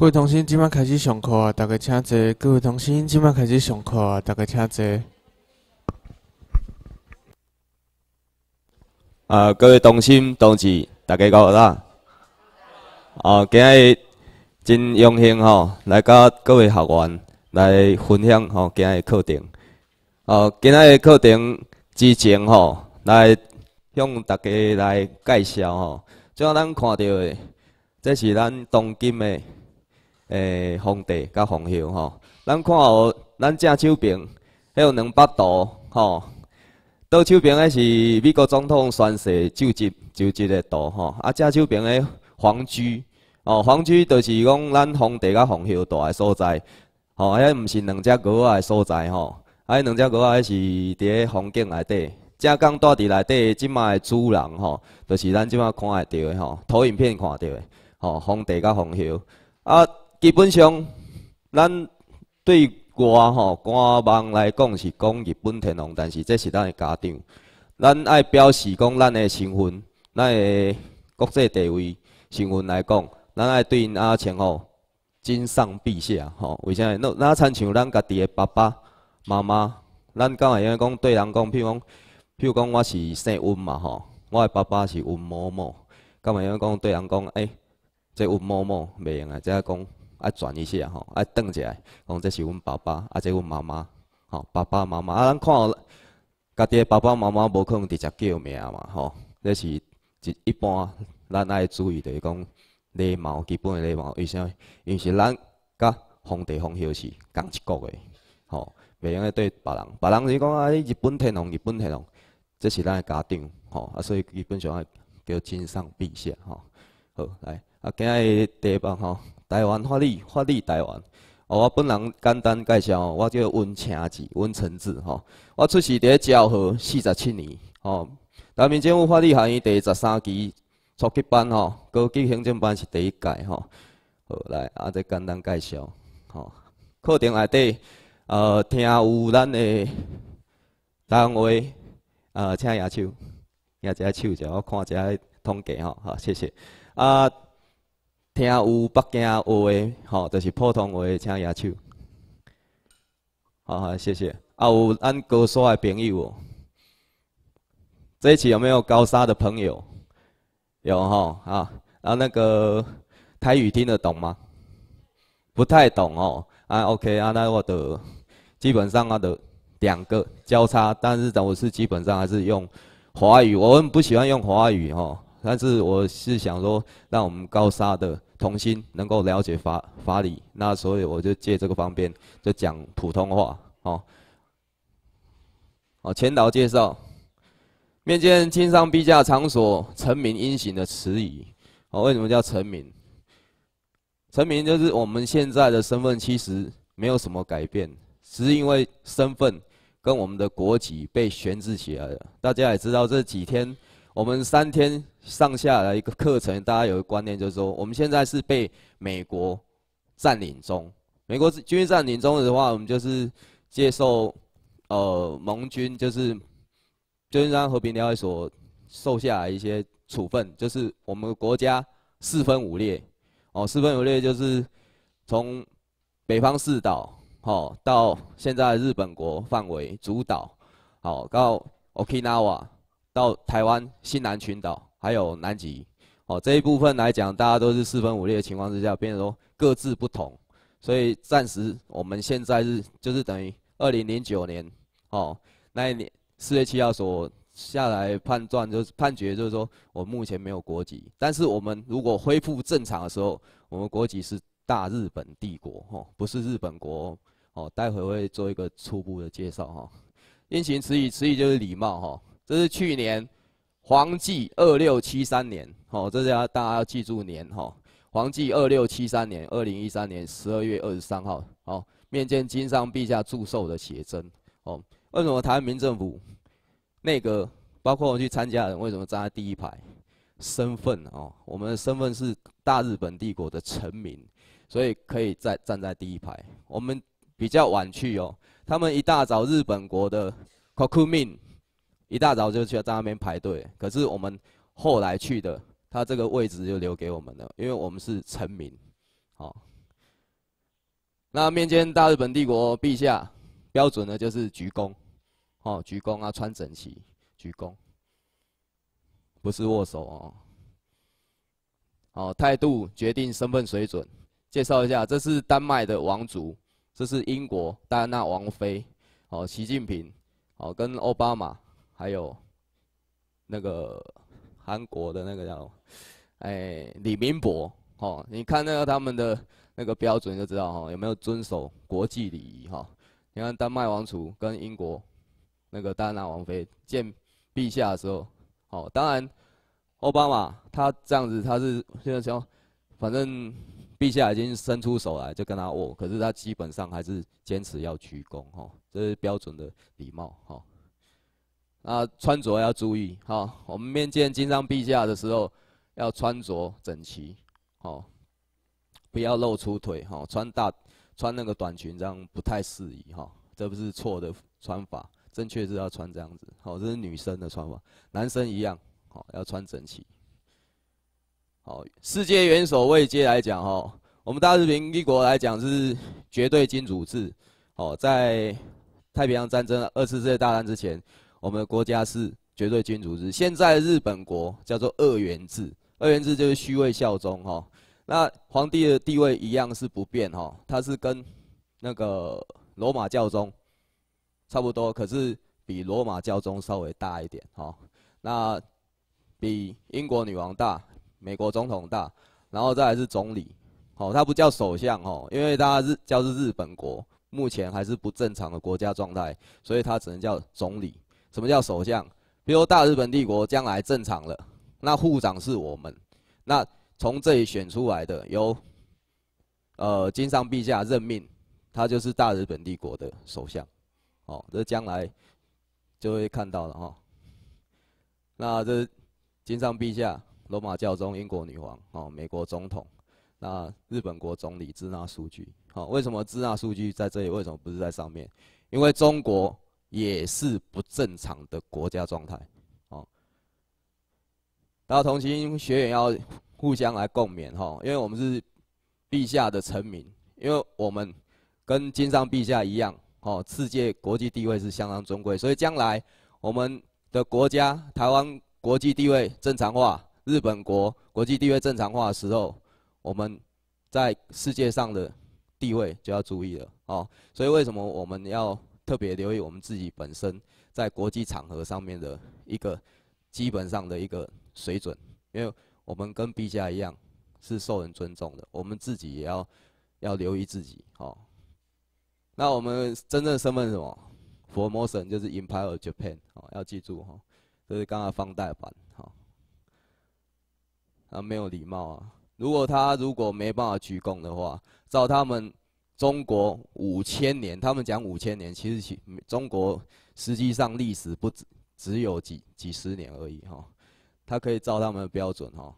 各位同学，即晚开始上课啊！大家请坐。各位同学，即晚开始上课啊！大家请坐。啊，各位同学，同志，大家到哪？哦，今日真荣幸吼，来甲各位学员来分享吼今日课程。哦，今日课程之前吼来向大家来介绍吼，即咱看到的，即是咱当今的。诶，皇帝甲皇后吼，咱看哦，咱正手边迄有两把刀吼，倒手边诶是美国总统宣誓就职就职诶刀吼，啊正手边诶皇居哦，皇居就是讲咱皇帝甲皇后住诶所在吼，迄毋是两只狗仔诶所在吼，啊，迄两只狗仔是伫咧皇景内底，正港住伫内底，即卖诶主人吼，就是咱即卖看会到诶吼，投影片看着诶吼，皇帝甲皇后啊。基本上，咱对外吼，官网来讲是讲日本天皇，但是这是咱的家长，咱爱表示讲咱的身份，咱的国际地位、身份来讲，咱爱对因阿像吼，尊上必下吼。为啥？那那亲像咱家己的爸爸、妈妈，咱敢会用讲对人讲，譬如讲，譬如讲我是姓温嘛吼，我的爸爸是温某某，敢会用讲对人讲，哎，这温某某袂用个，只个讲。啊，转一下吼，啊，倒起来，讲这是阮爸爸，啊，这是阮妈妈，吼，爸爸妈妈。啊，咱看家己诶爸爸妈妈无可能直接叫名嘛，吼，这是一一般咱爱注意着讲礼貌，基本礼貌。为啥？因为是咱甲皇帝方休是共一个个，吼，袂用诶对别人。别人是讲啊，伊日本天皇日本天皇，这是咱诶家长，吼，啊，所以基本上爱叫亲上陛下，吼。好，来，啊，今日第一班吼。台湾法律，法律台湾。哦，我本人简单介绍，我叫温承志，温承志吼。我出世伫个嘉禾四十七年，吼。台民政府法律学院第十三期初级班吼，高级行政班是第一届吼。好，来，啊，再简单介绍，吼。课程内底，呃，听有咱的单位，呃，请亚手亚者手者，我看一下统计吼，好，谢谢。啊。听有北京话的吼，就是普通话请举手。好，谢谢。啊，有按高砂的朋友，这一期有没有高砂的朋友？有吼啊啊！那个台语听得懂吗？不太懂哦。啊，OK 啊，那我的基本上啊的两个交叉，但是我是基本上还是用华语。我们不喜欢用华语哦。但是我是想说，让我们高砂的。同心能够了解法法理，那所以我就借这个方便，就讲普通话哦哦。前导介绍，面见经商陛下场所，臣民应行的迟疑。哦。为什么叫臣民？臣民就是我们现在的身份，其实没有什么改变，只是因为身份跟我们的国籍被悬置起来了。大家也知道这几天。我们三天上下来一个课程，大家有个观念就是说，我们现在是被美国占领中。美国军事占领中的话，我们就是接受呃盟军就是军金山和平条约所受下来一些处分，就是我们国家四分五裂。哦，四分五裂就是从北方四岛哦到现在日本国范围主岛，好到 Okinawa。到台湾、西南群岛，还有南极，哦，这一部分来讲，大家都是四分五裂的情况之下，变成各自不同。所以，暂时我们现在是就是等于二零零九年，哦，那一年四月七号所下来判断就是判决，就是说我目前没有国籍。但是我们如果恢复正常的时候，我们国籍是大日本帝国，哦，不是日本国。哦，待会会做一个初步的介绍，哈。殷勤词语，词语就是礼貌，哈。这是去年，黄记二六七三年，哦，这要大家要记住年，哈，黄记二六七三年，二零一三年十二月二十三号，哦，面见金上陛下祝寿的写真，哦，为什么台湾民政府内阁包括我去参加的人，为什么站在第一排？身份哦，我们的身份是大日本帝国的臣民，所以可以在站在第一排。我们比较晚去哦，他们一大早日本国的，Kokumin。一大早就去在那边排队，可是我们后来去的，他这个位置就留给我们了，因为我们是臣民，好。那面见大日本帝国陛下，标准呢就是鞠躬，哦，鞠躬啊，穿整齐，鞠躬，不是握手哦。哦，态度决定身份水准。介绍一下，这是丹麦的王族，这是英国戴安娜王妃，哦，习近平，哦，跟奥巴马。还有，那个韩国的那个叫，哎，李明博，哦，你看那个他们的那个标准就知道哈，有没有遵守国际礼仪哈？你看丹麦王储跟英国那个戴安娜王妃见陛下的时候，哦，当然奥巴马他这样子他是现在想，反正陛下已经伸出手来就跟他握，可是他基本上还是坚持要鞠躬哈，这是标准的礼貌哈。啊，穿着要注意哈。我们面见金上陛下的时候，要穿着整齐，哦，不要露出腿哈。穿大穿那个短裙这样不太适宜哈。这不是错的穿法，正确是要穿这样子。好，这是女生的穿法，男生一样，好要穿整齐。好，世界元首位阶来讲哈，我们大日本帝国来讲是绝对君主制，哦，在太平洋战争、二次世界大战之前。我们的国家是绝对君主制。现在日本国叫做二元制，二元制就是虚位效忠哈。那皇帝的地位一样是不变哈，他是跟那个罗马教宗差不多，可是比罗马教宗稍微大一点哈。那比英国女王大，美国总统大，然后再来是总理，哦，他不叫首相哦，因为他是叫是日本国，目前还是不正常的国家状态，所以他只能叫总理。什么叫首相？比如大日本帝国将来正常了，那护长是我们，那从这里选出来的，由呃金上陛下任命，他就是大日本帝国的首相。哦，这将来就会看到了哈。那这金上陛下，罗马教宗，英国女王，哦，美国总统，那日本国总理，支那数据，好，为什么支那数据在这里？为什么不是在上面？因为中国。也是不正常的国家状态，哦，大家同心学员要互相来共勉哈，因为我们是陛下的臣民，因为我们跟金上陛下一样，哦，世界国际地位是相当尊贵，所以将来我们的国家台湾国际地位正常化，日本国国际地位正常化的时候，我们在世界上的地位就要注意了，哦，所以为什么我们要？特别留意我们自己本身在国际场合上面的一个基本上的一个水准，因为我们跟 B 下一样是受人尊重的，我们自己也要要留意自己哦。那我们真正身份是什么？佛摩神就是 Empire of Japan 哦，要记住哈，这是刚刚放贷版哈。啊，没有礼貌啊！如果他如果没办法鞠躬的话，照他们。中国五千年，他们讲五千年，其实其中国实际上历史不止只有几几十年而已哈。他可以照他们的标准哈，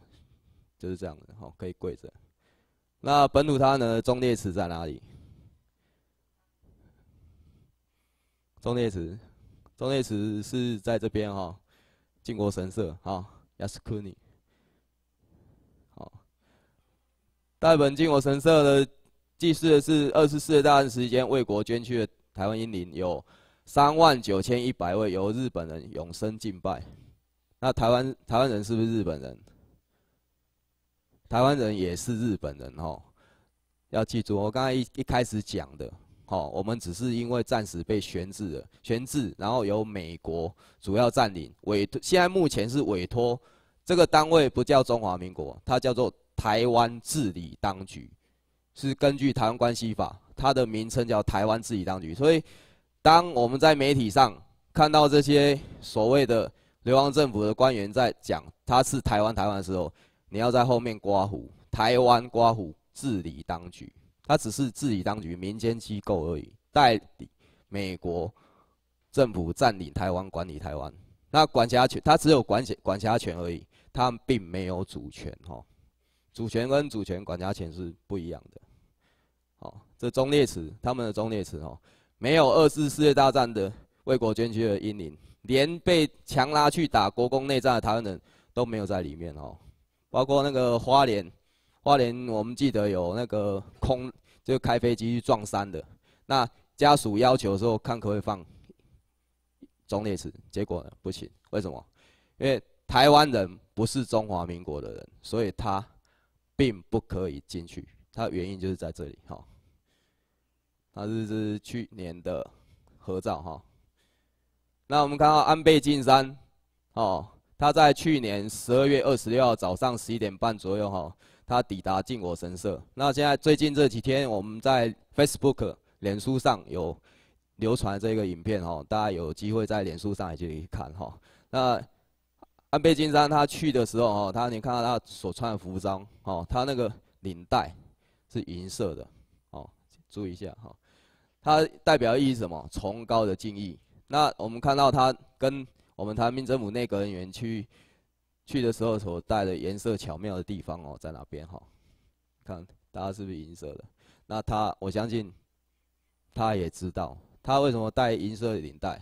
就是这样的哈，可以跪着。那本土他呢，中列词在哪里？中列词，中列词是在这边哈，靖国神社哈，Yasukuni。好，大本靖国神社的。祭祀的是二十四大当时间为国捐躯的台湾英灵有三万九千一百位，由日本人永生敬拜。那台湾台湾人是不是日本人？台湾人也是日本人哦。要记住，我刚才一一开始讲的，哦，我们只是因为暂时被悬置了，悬置，然后由美国主要占领，委现在目前是委托这个单位不叫中华民国，它叫做台湾治理当局。是根据《台湾关系法》，它的名称叫“台湾治理当局”。所以，当我们在媒体上看到这些所谓的“流亡政府”的官员在讲他是台湾台湾的时候，你要在后面刮胡“台湾刮胡治理当局”，它只是治理当局民间机构而已，代理美国政府占领台湾管理台湾。那管辖权，它只有管辖管辖权而已，它并没有主权哦。主权跟主权管辖权是不一样的。哦，这中烈词，他们的中烈词哦，没有二次世界大战的为国捐躯的英灵，连被强拉去打国共内战的台湾人都没有在里面哦。包括那个花莲，花莲我们记得有那个空就开飞机去撞山的，那家属要求说看可不可以放中烈词，结果呢不行。为什么？因为台湾人不是中华民国的人，所以他。并不可以进去，它的原因就是在这里哈。它是去年的合照哈。那我们看到安倍晋三，哦，他在去年十二月二十六号早上十一点半左右哈，他抵达靖国神社。那现在最近这几天我们在 Facebook、脸书上有流传这个影片哈，大家有机会在脸书上也去看哈。那安倍晋三他去的时候哦，他你看到他所穿的服装哦，他那个领带是银色的哦，注意一下哈，他代表意义什么？崇高的敬意。那我们看到他跟我们台湾政府内阁人员去去的时候所带的颜色巧妙的地方哦在哪边哈？看大家是不是银色的？那他我相信他也知道他为什么戴银色的领带，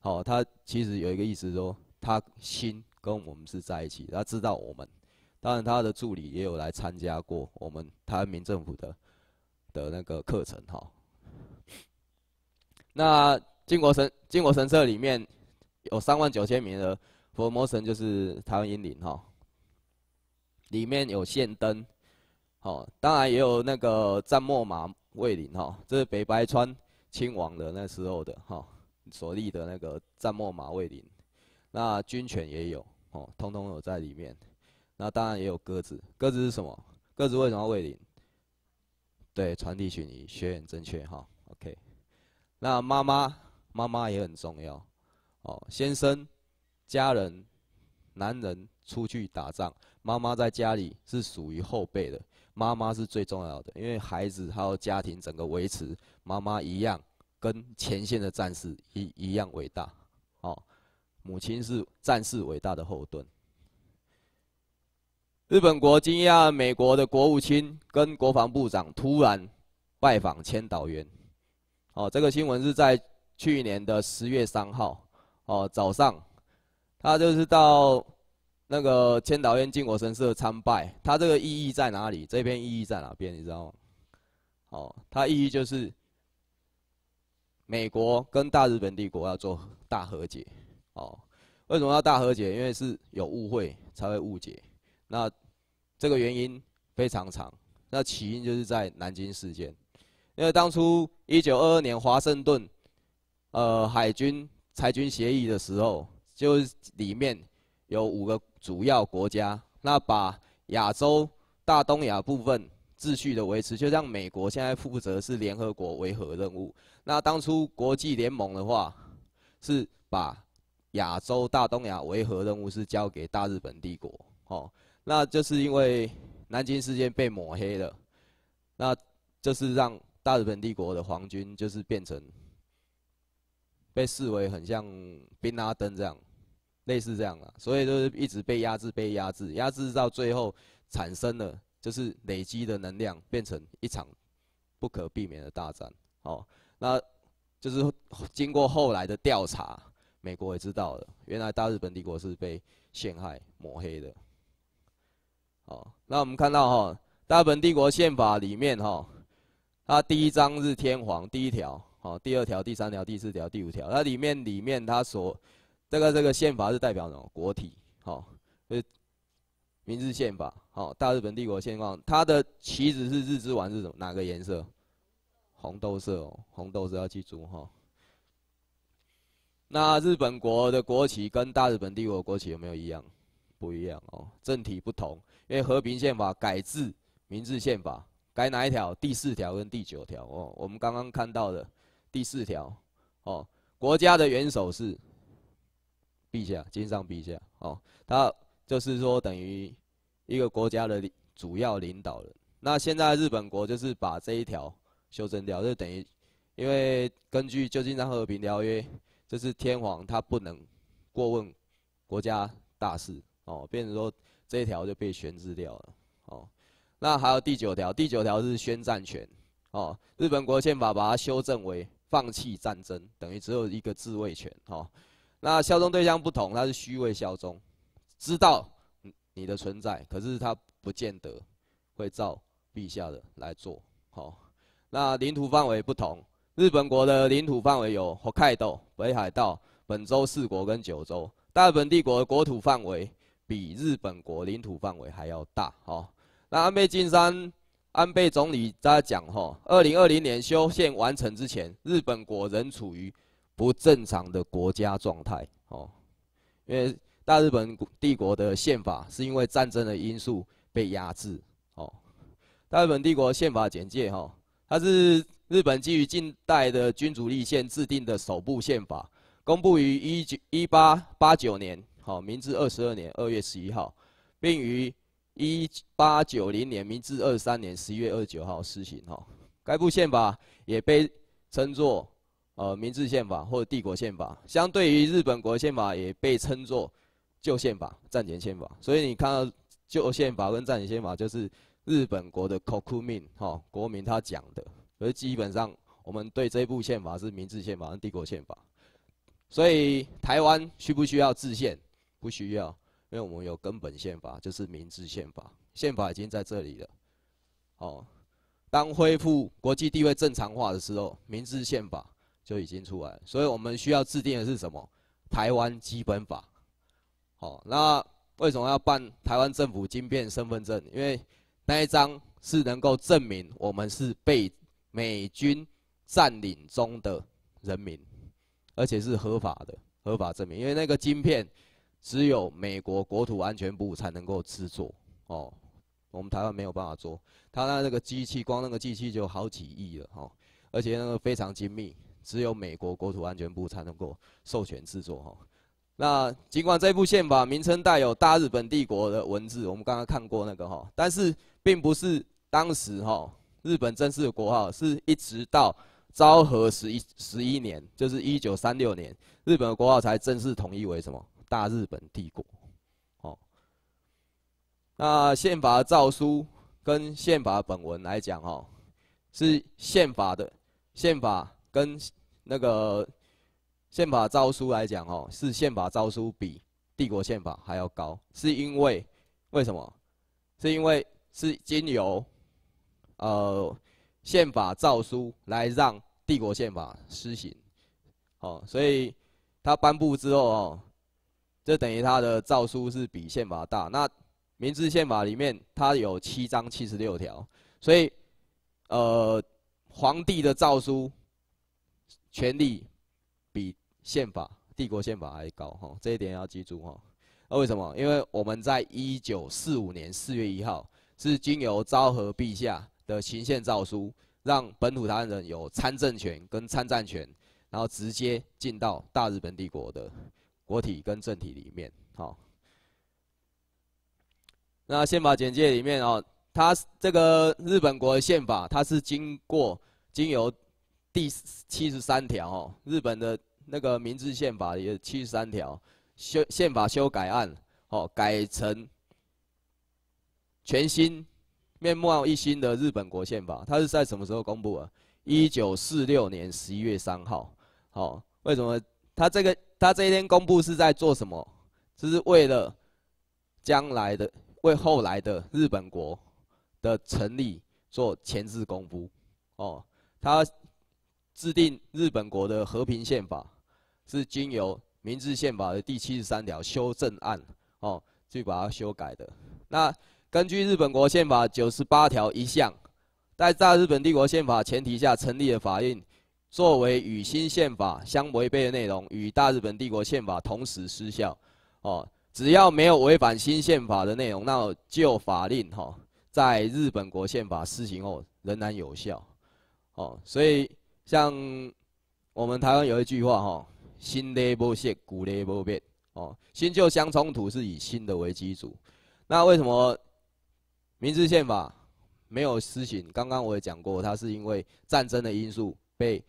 好，他其实有一个意思说他心。跟我们是在一起，他知道我们。当然，他的助理也有来参加过我们台湾民政府的的那个课程哈。那靖国神靖国神社里面有三万九千名的佛魔神，就是台湾英灵哈。里面有线灯，哦，当然也有那个战末马卫林哈，这是北白川亲王的那时候的哈所立的那个战末马卫林，那军犬也有。哦，通通有在里面，那当然也有鸽子。鸽子是什么？鸽子为什么要喂零？对，传递讯息，学员正确哈。OK，那妈妈，妈妈也很重要。哦，先生，家人，男人出去打仗，妈妈在家里是属于后辈的，妈妈是最重要的，因为孩子还有家庭整个维持，妈妈一样跟前线的战士一一样伟大。哦。母亲是战士伟大的后盾。日本国、今亚、美国的国务卿跟国防部长突然拜访千岛原，哦，这个新闻是在去年的十月三号哦早上，他就是到那个千岛原靖国神社参拜。他这个意义在哪里？这篇意义在哪边？你知道吗？哦，他意义就是美国跟大日本帝国要做大和解。哦，为什么要大和解？因为是有误会才会误解。那这个原因非常长。那起因就是在南京事件，因为当初一九二二年华盛顿，呃，海军裁军协议的时候，就是里面有五个主要国家，那把亚洲大东亚部分秩序的维持，就像美国现在负责是联合国维和任务。那当初国际联盟的话，是把亚洲大东亚维和任务是交给大日本帝国，哦，那就是因为南京事件被抹黑了，那就是让大日本帝国的皇军就是变成，被视为很像宾拉登这样，类似这样的，所以就是一直被压制，被压制，压制到最后产生了就是累积的能量，变成一场不可避免的大战，哦，那就是经过后来的调查。美国也知道了，原来大日本帝国是被陷害抹黑的。好，那我们看到哈，大日本帝国宪法里面哈，它第一章是天皇，第一条，哦，第二条、第三条、第四条、第五条，它里面里面它所这个这个宪法是代表什么国体？好，是明治宪法，好，大日本帝国宪法，它的旗子是日之丸是什么？哪个颜色？红豆色哦，红豆色要记住哈。那日本国的国旗跟大日本帝国国旗有没有一样？不一样哦，政体不同。因为和平宪法改制，明治宪法改哪一条？第四条跟第九条哦。我们刚刚看到的第四条哦，国家的元首是陛下，金上陛下哦。他就是说等于一个国家的主要领导人。那现在日本国就是把这一条修正掉，就等于因为根据《旧金山和平条约》。这是天皇，他不能过问国家大事哦，变成说这一条就被悬置掉了哦。那还有第九条，第九条是宣战权哦。日本国宪法把它修正为放弃战争，等于只有一个自卫权哦。那效忠对象不同，那是虚位效忠，知道你的存在，可是他不见得会照陛下的来做。好，那领土范围不同。日本国的领土范围有北海道、北海道、本州四国跟九州。大日本帝国国土范围比日本国领土范围还要大哦。那安倍晋三、安倍总理在讲哈，二零二零年修宪完成之前，日本国仍处于不正常的国家状态哦。因为大日本帝国的宪法是因为战争的因素被压制哦。大日本帝国宪法简介哈，它是。日本基于近代的君主立宪制定的首部宪法，公布于一九一八八九年，好，明治二十二年二月十一号，并于一八九零年明治二三年十一月二十九号施行。哈，该部宪法也被称作呃明治宪法或帝国宪法。相对于日本国宪法，也被称作旧宪法、战前宪法。所以你看到旧宪法跟战前宪法，就是日本国的 o 国 n 哈，国民他讲的。所以基本上，我们对这部宪法是明治宪法，跟帝国宪法？所以台湾需不需要制宪？不需要，因为我们有根本宪法，就是明治宪法。宪法已经在这里了。哦，当恢复国际地位正常化的时候，明治宪法就已经出来了。所以我们需要制定的是什么？台湾基本法。好，那为什么要办台湾政府晶变身份证？因为那一张是能够证明我们是被美军占领中的人民，而且是合法的合法证明，因为那个晶片只有美国国土安全部才能够制作哦，我们台湾没有办法做。它那那个机器，光那个机器就好几亿了哈，而且那个非常精密，只有美国国土安全部才能够授权制作哈。那尽管这部宪法名称带有大日本帝国的文字，我们刚刚看过那个哈，但是并不是当时哈。日本正式的国号是一直到昭和十一十一年，就是一九三六年，日本的国号才正式统一为什么？大日本帝国。哦，那宪法诏书跟宪法本文来讲哦，是宪法的宪法跟那个宪法诏书来讲哦，是宪法诏书比帝国宪法还要高，是因为为什么？是因为是经由。呃，宪法诏书来让帝国宪法施行，哦，所以他颁布之后哦，这等于他的诏书是比宪法大。那《明治宪法》里面它有七章七十六条，所以，呃，皇帝的诏书权力比宪法、帝国宪法还高，哈，这一点要记住哈。那为什么？因为我们在一九四五年四月一号是经由昭和陛下。的行宪诏书，让本土台湾人有参政权跟参战权，然后直接进到大日本帝国的国体跟政体里面。好，那宪法简介里面哦，它这个日本国宪法，它是经过经由第七十三条哦，日本的那个明治宪法有七十三条修宪法修改案，哦改成全新。面貌一新的日本国宪法，它是在什么时候公布啊？一九四六年十一月三号。好，为什么？它这个它这一天公布是在做什么？就是为了将来的为后来的日本国的成立做前置功夫。哦，它制定日本国的和平宪法，是经由《明治宪法》的第七十三条修正案哦，去把它修改的。那根据日本国宪法九十八条一项，在大日本帝国宪法前提下成立的法令，作为与新宪法相违背的内容，与大日本帝国宪法同时失效。哦，只要没有违反新宪法的内容，那旧法令哈，在日本国宪法施行后仍然有效。哦，所以像我们台湾有一句话哈，新的不谢，古的不变。哦，新旧相冲突是以新的为基础。那为什么？明治宪法没有施行，刚刚我也讲过，它是因为战争的因素被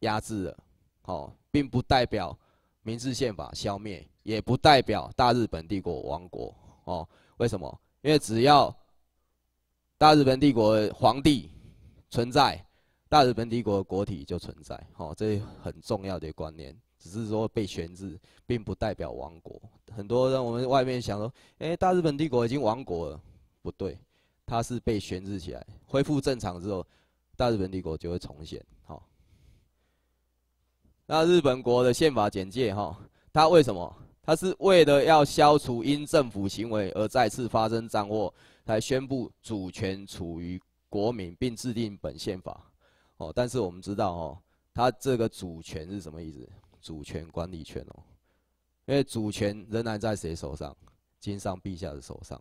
压制了，好，并不代表明治宪法消灭，也不代表大日本帝国亡国哦。为什么？因为只要大日本帝国皇帝存在，大日本帝国国体就存在，好，这很重要的观念，只是说被悬置，并不代表亡国。很多人我们外面想说，哎，大日本帝国已经亡国了。不对，它是被悬置起来，恢复正常之后，大日本帝国就会重现。好，那日本国的宪法简介哈，它为什么？它是为了要消除因政府行为而再次发生战祸，才宣布主权处于国民，并制定本宪法。哦，但是我们知道哦，它这个主权是什么意思？主权管理权哦，因为主权仍然在谁手上？金上陛下的手上。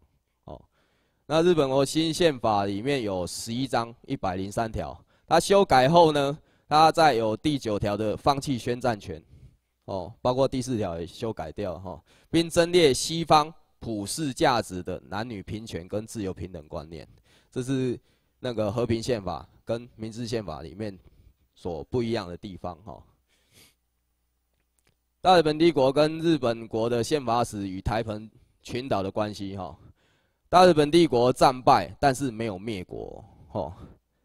那日本国新宪法里面有十一章一百零三条，它修改后呢，它在有第九条的放弃宣战权，哦，包括第四条也修改掉哈，并增列西方普世价值的男女平权跟自由平等观念，这是那个和平宪法跟明治宪法里面所不一样的地方哈。大日本帝国跟日本国的宪法史与台澎群岛的关系哈。大日本帝国战败，但是没有灭国。吼，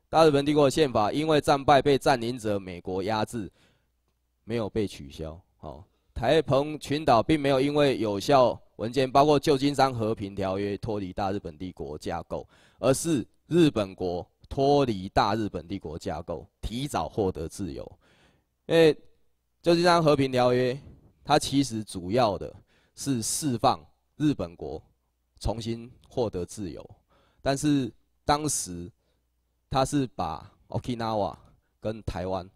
大日本帝国宪法因为战败被占领者美国压制，没有被取消。吼，台澎群岛并没有因为有效文件，包括《旧金山和平条约》脱离大日本帝国架构，而是日本国脱离大日本帝国架构，提早获得自由。因为《旧金山和平条约》，它其实主要的是释放日本国，重新。获得自由，但是当时他是把 Okinawa 跟台湾，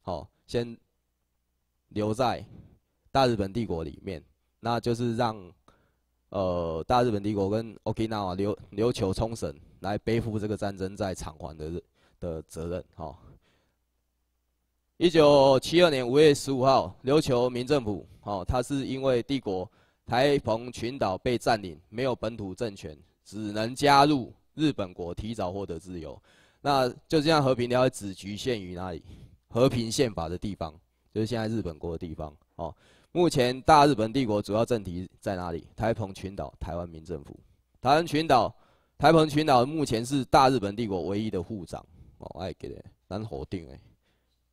好，先留在大日本帝国里面，那就是让呃大日本帝国跟 Okinawa 留琉球冲绳来背负这个战争在偿还的的责任。好，一九七二年五月十五号，琉球民政府，好，他是因为帝国。台澎群岛被占领，没有本土政权，只能加入日本国，提早获得自由。那就这样，和平条约只局限于哪里？和平宪法的地方，就是现在日本国的地方。哦，目前大日本帝国主要政体在哪里？台澎群岛、台湾民政府、台湾群岛、台澎群岛目前是大日本帝国唯一的护长。哦，爱给难否定哎，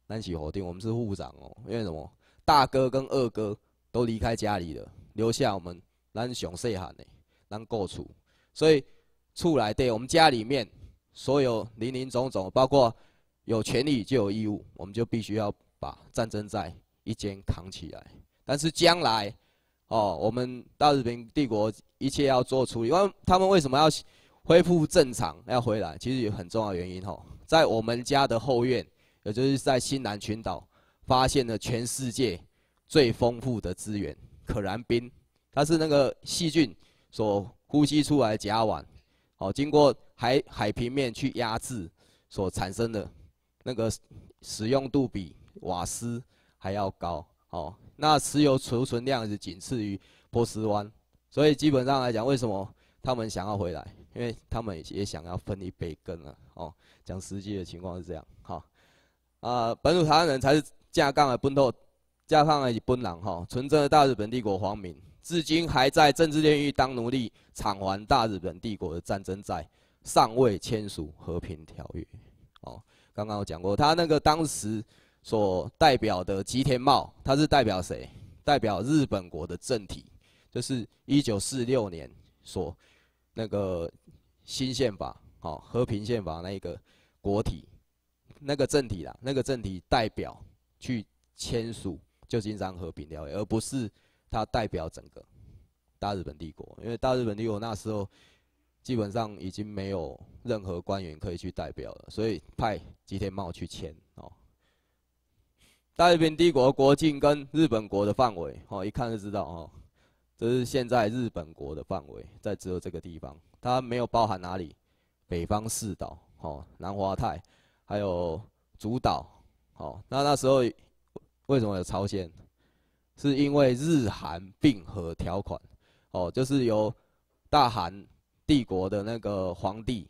难起否定，我们是护长哦。因为什么？大哥跟二哥都离开家里了。留下我们咱上细汉的咱过处。所以厝来对我们家里面所有林林总总，包括有权利就有义务，我们就必须要把战争债一肩扛起来。但是将来哦，我们大日本帝国一切要做出，因为他们为什么要恢复正常要回来？其实有很重要原因吼，在我们家的后院，也就是在新南群岛，发现了全世界最丰富的资源。可燃冰，它是那个细菌所呼吸出来甲烷，哦，经过海海平面去压制所产生的，那个使用度比瓦斯还要高哦。那石油储存量是仅次于波斯湾，所以基本上来讲，为什么他们想要回来？因为他们也想要分一杯羹了哦。讲实际的情况是这样，哈。啊，本土台湾人才是架杠的奔头。加上日本狼哈，纯正的大日本帝国皇民，至今还在政治监狱当奴隶，偿还大日本帝国的战争债，尚未签署和平条约。哦，刚刚我讲过，他那个当时所代表的吉田茂，他是代表谁？代表日本国的政体，就是一九四六年所那个新宪法，好和平宪法那一个国体，那个政体啦，那个政体代表去签署。就经常和平条约，而不是它代表整个大日本帝国，因为大日本帝国那时候基本上已经没有任何官员可以去代表了，所以派吉田茂去签哦。大日本帝国国境跟日本国的范围哦，一看就知道哦，这是现在日本国的范围，在只有这个地方，它没有包含哪里，北方四岛哦，南华泰，还有主岛哦，那那时候。为什么有朝鲜？是因为日韩并合条款，哦，就是由大韩帝国的那个皇帝，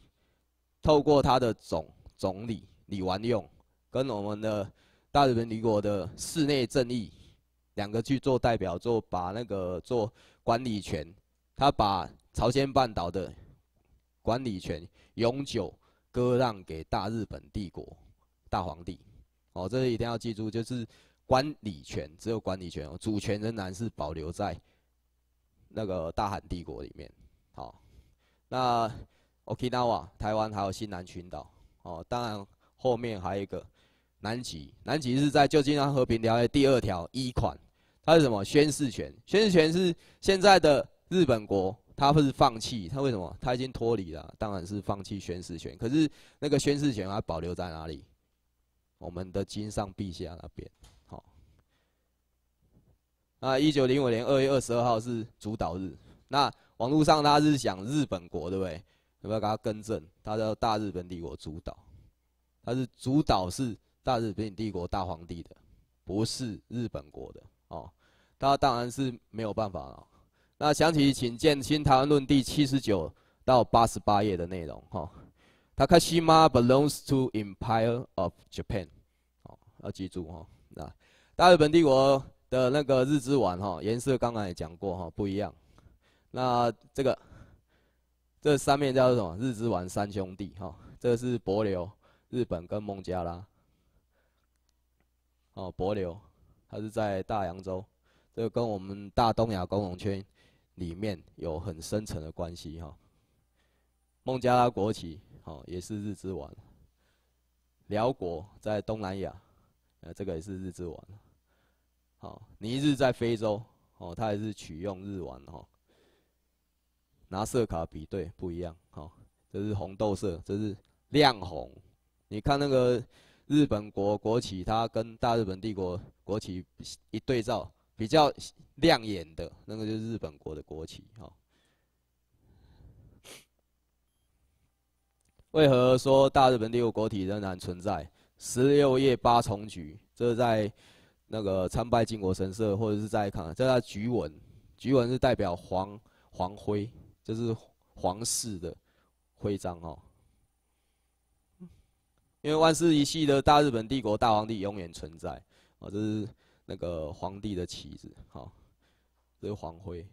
透过他的总总理李完用，跟我们的大日本帝国的室内正义，两个去做代表，做把那个做管理权，他把朝鲜半岛的管理权永久割让给大日本帝国大皇帝，哦，这一定要记住，就是。管理权只有管理权哦，主权仍然是保留在那个大韩帝国里面。好，那 Okinawa 台湾还有新南群岛哦，当然后面还有一个南极。南极是在《旧金山和平条约》第二条一款，它是什么宣誓权？宣誓权是现在的日本国，它会是放弃？它为什么？它已经脱离了，当然是放弃宣誓权。可是那个宣誓权还保留在哪里？我们的金上陛下那边。那一九零五年二月二十二号是主导日。那网络上，他是想日本国，对不对？要不要给他更正？他叫大日本帝国主导，他是主导是大日本帝国大皇帝的，不是日本国的哦。他当然是没有办法了。那想起《请见新台湾论》第七十九到八十八页的内容，哈，他 Kashima belongs to Empire of Japan，哦，要记住哦。那大日本帝国。的那个日之丸哈，颜色刚刚也讲过哈，不一样。那这个这三面叫做什么？日之丸三兄弟哈，这个是帛琉，日本跟孟加拉。哦，帛琉，它是在大洋洲，这个跟我们大东亚共荣圈里面有很深层的关系哈。孟加拉国旗哦，也是日之丸。辽国在东南亚，呃，这个也是日之丸。好，尼日，在非洲，哦，它也是取用日文哈，拿色卡比对不一样，哈，这是红豆色，这是亮红，你看那个日本国国旗，它跟大日本帝国国旗一对照，比较亮眼的那个就是日本国的国旗，哈。为何说大日本帝国国体仍然存在？十六夜八重局，这在。那个参拜靖国神社，或者是在看，这那菊纹，菊纹是代表皇皇徽，这是皇室的徽章哦。因为万世一系的大日本帝国大皇帝永远存在，哦，这是那个皇帝的旗子，好，这是皇徽。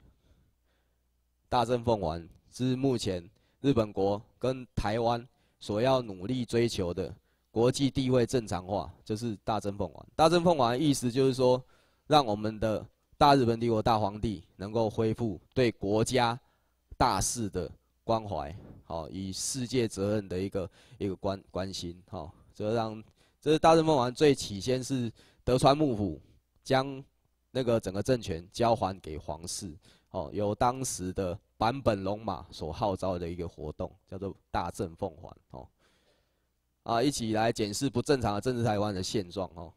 大正奉还是目前日本国跟台湾所要努力追求的。国际地位正常化，就是大正奉还。大正奉还意思就是说，让我们的大日本帝国大皇帝能够恢复对国家大事的关怀，好，以世界责任的一个一个关关心，好，这让这是大正奉还最起先是德川幕府将那个整个政权交还给皇室，哦，由当时的版本龙马所号召的一个活动，叫做大正奉还，哦。啊，一起来检视不正常的政治台湾的现状哦。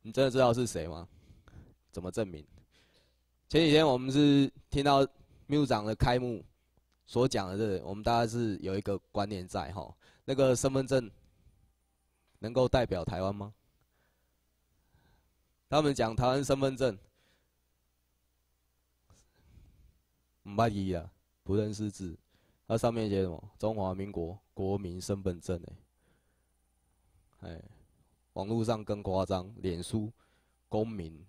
你真的知道是谁吗？怎么证明？前几天我们是听到秘书长的开幕所讲的，这我们大概是有一个观念在哈。那个身份证能够代表台湾吗？他们讲台湾身份证，唔识字啊，不认识字，它上面写什么？中华民国。国民身份证哎，哎，网络上更夸张，脸书公民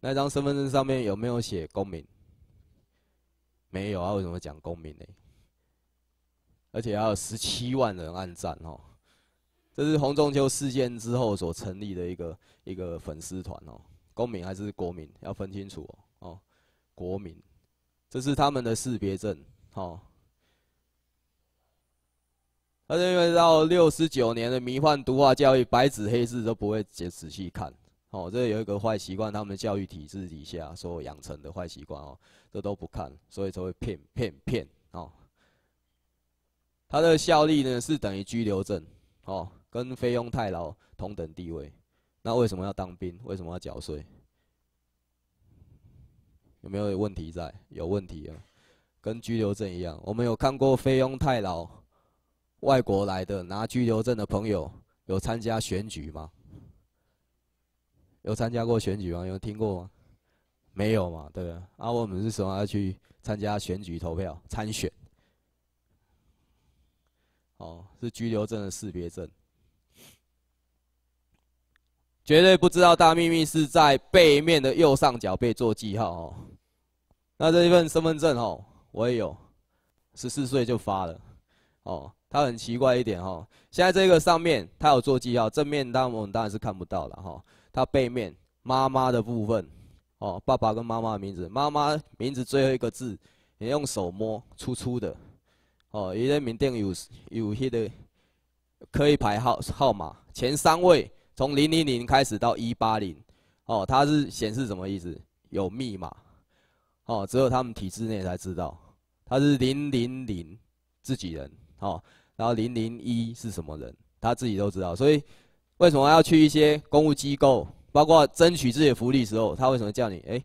那张身份证上面有没有写公民？没有啊，为什么讲公民呢？而且还有十七万人按赞哦，这是洪仲秋事件之后所成立的一个一个粉丝团哦，公民还是国民要分清楚哦哦，国民，这是他们的识别证哦。而且因为到六十九年的迷幻毒化教育，白纸黑字都不会仔仔细看，哦，这有一个坏习惯，他们教育体制底下所养成的坏习惯哦，这都不看，所以才会骗骗骗哦。它的效力呢是等于拘留证，哦，跟菲佣太牢同等地位。那为什么要当兵？为什么要缴税？有没有问题在？有问题啊，跟拘留证一样。我们有看过菲佣太牢外国来的拿居留证的朋友有参加选举吗？有参加过选举吗？有听过吗？没有嘛，对不对？啊，我们是什么要去参加选举投票参选。哦，是居留证的识别证，绝对不知道大秘密是在背面的右上角被做记号哦。那这一份身份证哦，我也有，十四岁就发了，哦。它很奇怪一点哈，现在这个上面它有做记号，正面当我们当然是看不到了哈。它背面妈妈的部分，哦，爸爸跟妈妈名字，妈妈名字最后一个字，你用手摸，粗粗的，哦，伊些名片有有些的可以排号号码，前三位从零零零开始到一八零，哦，它是显示什么意思？有密码，哦，只有他们体制内才知道，它是零零零，自己人。哦，然后零零一是什么人？他自己都知道，所以为什么要去一些公务机构，包括争取自己的福利时候，他为什么叫你？哎，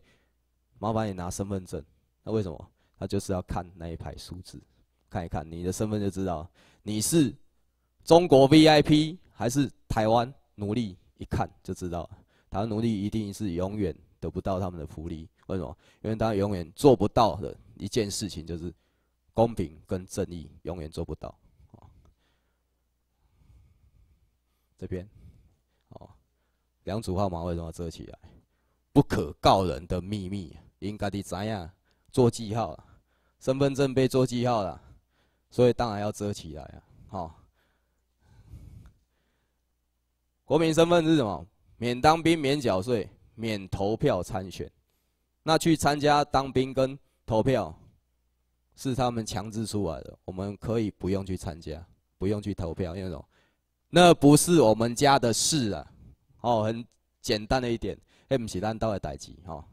麻烦你拿身份证。那为什么？他就是要看那一排数字，看一看你的身份就知道你是中国 VIP 还是台湾奴隶。一看就知道，台湾奴隶一定是永远得不到他们的福利。为什么？因为他永远做不到的一件事情就是。公平跟正义永远做不到。这边，哦，两组号码为什么要遮起来？不可告人的秘密，应该得怎样做记号？身份证被做记号了，所以当然要遮起来啊。好，国民身份是什么？免当兵、免缴税、免投票参选。那去参加当兵跟投票。是他们强制出来的，我们可以不用去参加，不用去投票，因为什么？那不是我们家的事啊！哦，很简单的一点，哎，不是单到的代词哈。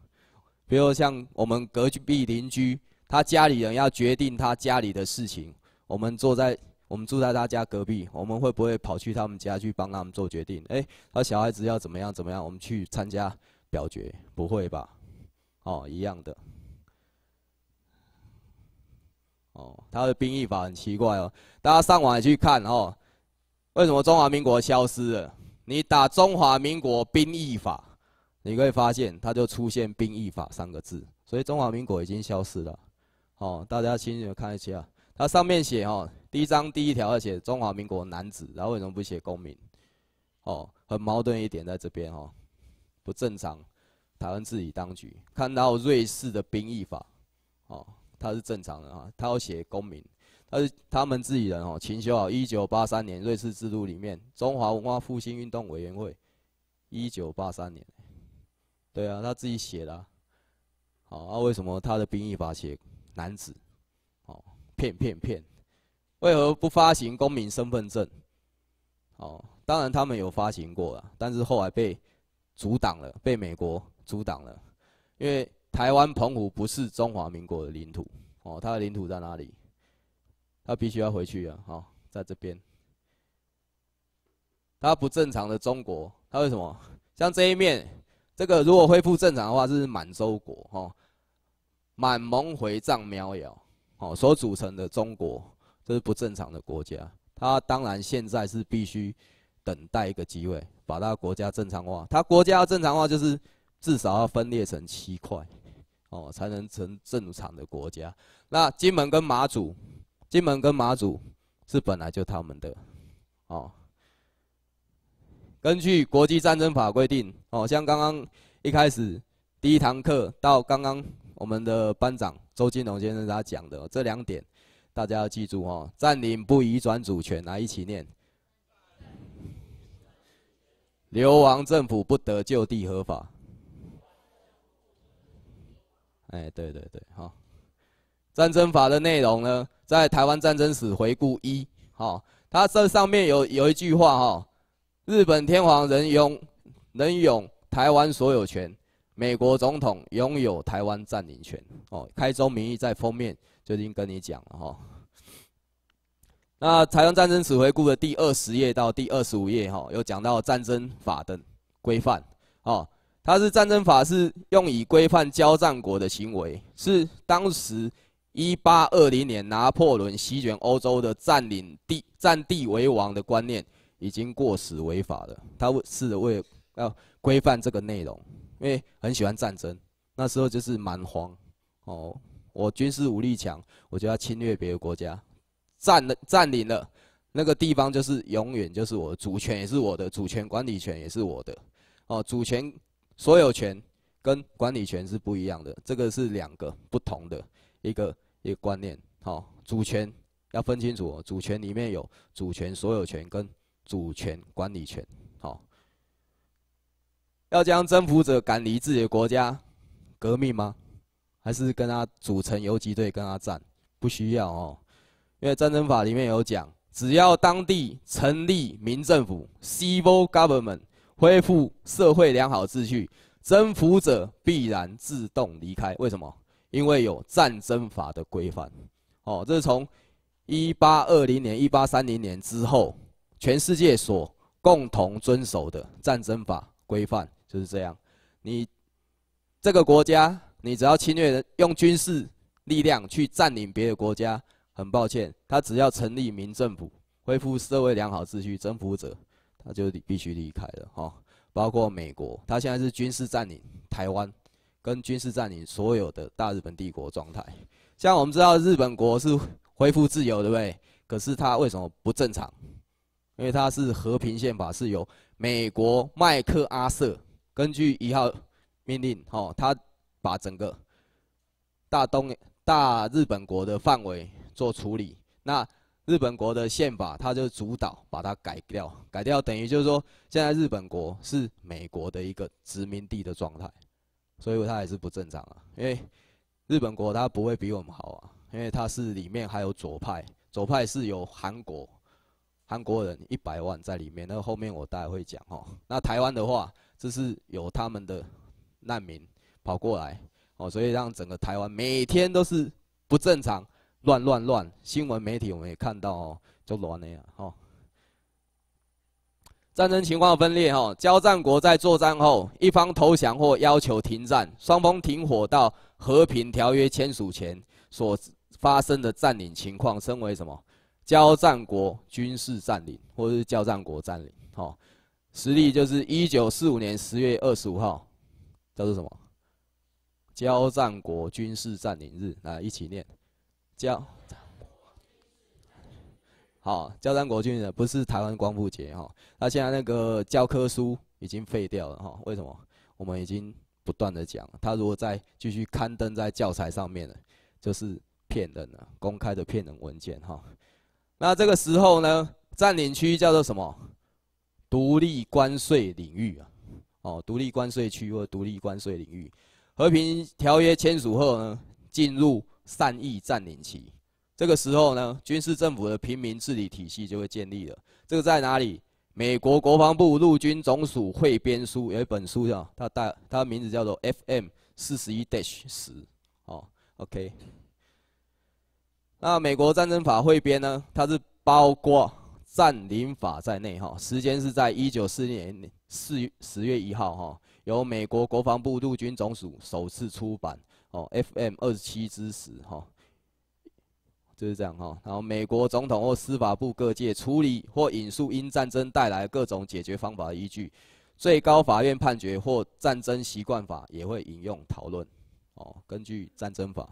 比如像我们隔壁邻居，他家里人要决定他家里的事情，我们坐在我们住在他家隔壁，我们会不会跑去他们家去帮他们做决定？哎，他小孩子要怎么样怎么样，我们去参加表决？不会吧？哦，一样的。哦，它的兵役法很奇怪哦，大家上网去看哦，为什么中华民国消失了？你打中华民国兵役法，你会发现它就出现兵役法三个字，所以中华民国已经消失了。哦，大家清楚看一下，它上面写哦，第一章第一条要写中华民国男子，然后为什么不写公民？哦，很矛盾一点在这边哦，不正常。台湾自己当局看到瑞士的兵役法，哦。他是正常的啊，他要写公民，他是他们自己人哦。秦修好，一九八三年《瑞士制度里面，中华文化复兴运动委员会，一九八三年，对啊，他自己写的。好，那为什么他的兵役法写男子？哦，骗骗骗，为何不发行公民身份证？哦，当然他们有发行过了，但是后来被阻挡了，被美国阻挡了，因为。台湾澎湖不是中华民国的领土哦，它的领土在哪里？它必须要回去啊！哦，在这边。它不正常的中国，它为什么？像这一面，这个如果恢复正常的话，这是满洲国哦，满蒙回藏苗瑶哦所组成的中国，这是不正常的国家。它当然现在是必须等待一个机会，把它国家正常化。它国家要正常化，就是至少要分裂成七块。哦，才能成正常的国家。那金门跟马祖，金门跟马祖是本来就他们的，哦。根据国际战争法规定，哦，像刚刚一开始第一堂课到刚刚我们的班长周金龙先生他讲的这两点，大家要记住哦，占领不移转主权，来一起念：流亡政府不得就地合法。哎，对对对，好，战争法的内容呢，在台湾战争史回顾一，哦，它这上面有有一句话哈，日本天皇仍拥仍拥台湾所有权，美国总统拥有台湾占领权，哦，开宗明义在封面就已经跟你讲了哈，那台湾战争史回顾的第二十页到第二十五页哈，有讲到战争法的规范，哦。它是战争法，是用以规范交战国的行为。是当时一八二零年拿破仑席卷欧洲的占领地、占地为王的观念已经过时违法了。它是为要规范这个内容，因为很喜欢战争。那时候就是蛮荒哦，我军事武力强，我就要侵略别的国家，占了占领了那个地方，就是永远就是我的主权，也是我的主权管理权，也是我的哦主权。所有权跟管理权是不一样的，这个是两个不同的一个一个观念。好，主权要分清楚哦，主权里面有主权所有权跟主权管理权。好，要将征服者赶离自己的国家，革命吗？还是跟他组成游击队跟他战？不需要哦，因为战争法里面有讲，只要当地成立民政府 （civil government）。恢复社会良好秩序，征服者必然自动离开。为什么？因为有战争法的规范。哦，这是从一八二零年、一八三零年之后，全世界所共同遵守的战争法规范就是这样。你这个国家，你只要侵略人，用军事力量去占领别的国家，很抱歉，他只要成立民政府，恢复社会良好秩序，征服者。他就必须离开了哈，包括美国，他现在是军事占领台湾，跟军事占领所有的大日本帝国状态。像我们知道日本国是恢复自由，对不对？可是它为什么不正常？因为它是和平宪法是由美国麦克阿瑟根据一号命令哈，他把整个大东大日本国的范围做处理。那日本国的宪法，它就主导把它改掉，改掉等于就是说，现在日本国是美国的一个殖民地的状态，所以它也是不正常啊。因为日本国它不会比我们好啊，因为它是里面还有左派，左派是有韩国韩国人一百万在里面，那后面我待会讲哦。那台湾的话，这是有他们的难民跑过来哦，所以让整个台湾每天都是不正常。乱乱乱！新闻媒体我们也看到哦，就乱了呀！哈，战争情况分裂哈。交战国在作战后，一方投降或要求停战，双方停火到和平条约签署前所发生的占领情况，称为什么？交战国军事占领，或者是交战国占领？哦。实例就是一九四五年十月二十五号，叫做什么？交战国军事占领日。来一起念。交好，交张国军的，不是台湾光复节哈。那现在那个教科书已经废掉了哈，为什么？我们已经不断的讲，他如果再继续刊登在教材上面了，就是骗人了，公开的骗人文件哈。那这个时候呢，占领区叫做什么？独立关税领域啊，哦，独立关税区或独立关税领域。和平条约签署后呢，进入。善意占领期，这个时候呢，军事政府的平民治理体系就会建立了。这个在哪里？美国国防部陆军总署汇编书有一本书叫它带它名字叫做 FM 四十一十，哦，OK。那美国战争法汇编呢，它是包括占领法在内哈，时间是在一九四年四十月一号，哈，由美国国防部陆军总署首次出版，哦，FM 二十七之时，哈，就是这样哈。然后，美国总统或司法部各界处理或引述因战争带来各种解决方法的依据，最高法院判决或战争习惯法也会引用讨论，哦，根据战争法，